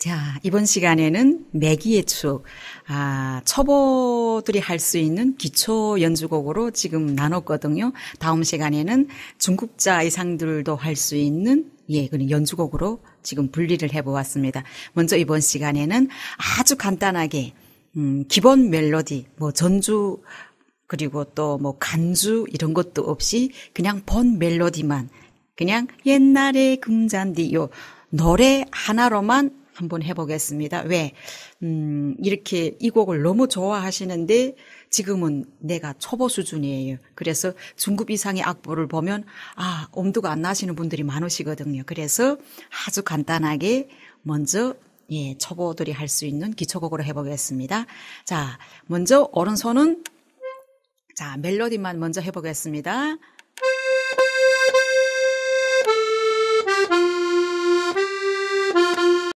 자, 이번 시간에는 매기의 추억, 아, 초보들이 할 수 있는 기초 연주곡으로 지금 나눴거든요. 다음 시간에는 중국자 이상들도 할 수 있는 예, 그는 연주곡으로 지금 분리를 해보았습니다. 먼저 이번 시간에는 아주 간단하게, 음, 기본 멜로디, 뭐 전주, 그리고 또 뭐 간주 이런 것도 없이 그냥 본 멜로디만, 그냥 옛날의 금잔디요, 노래 하나로만 한번 해보겠습니다. 왜? 음, 이렇게 이 곡을 너무 좋아하시는데 지금은 내가 초보 수준이에요. 그래서 중급 이상의 악보를 보면 아, 엄두가 안 나시는 분들이 많으시거든요. 그래서 아주 간단하게 먼저 예, 초보들이 할 수 있는 기초곡으로 해보겠습니다. 자, 먼저 오른손은 자, 멜로디만 먼저 해보겠습니다.